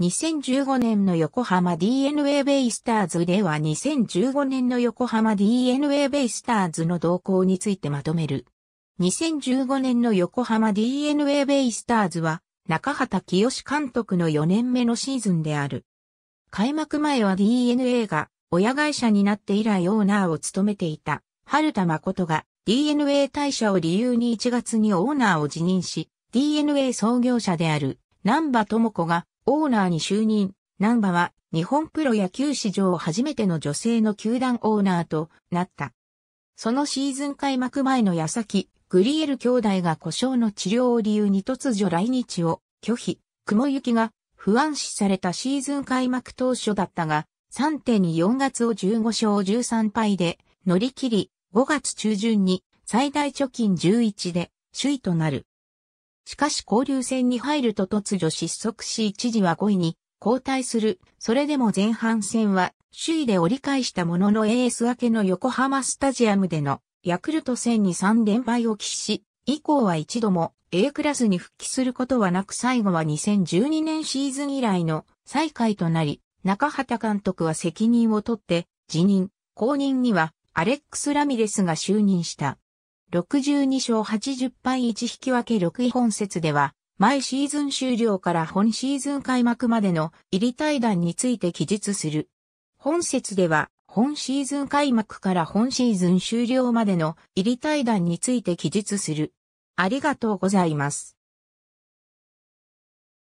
2015年の横浜 DNA ベイスターズでは2015年の横浜 DNA ベイスターズの動向についてまとめる。2015年の横浜 DNA ベイスターズは中畑清監督の4年目のシーズンである。開幕前は DNA が親会社になって以来オーナーを務めていた春田誠が DNA 退社を理由に1月にオーナーを辞任し DNA 創業者である南波智子がオーナーに就任、ン波は日本プロ野球史上初めての女性の球団オーナーとなった。そのシーズン開幕前の矢先、グリエル兄弟が故障の治療を理由に突如来日を拒否、雲行きが不安視されたシーズン開幕当初だったが、3.24月を15勝13敗で乗り切り、5月中旬に最大貯金11で首位となる。しかし交流戦に入ると突如失速し一時は5位に交代する。それでも前半戦は首位で折り返したもののエース明けの横浜スタジアムでのヤクルト戦に3連敗を喫し、以降は一度も A クラスに復帰することはなく最後は2012年シーズン以来の再開となり、中畑監督は責任を取って辞任、後任にはアレックス・ラミレスが就任した。62勝80敗1引き分け6位本節では、毎シーズン終了から本シーズン開幕までの入り対談について記述する。本節では、本シーズン開幕から本シーズン終了までの入り対談について記述する。ありがとうございます。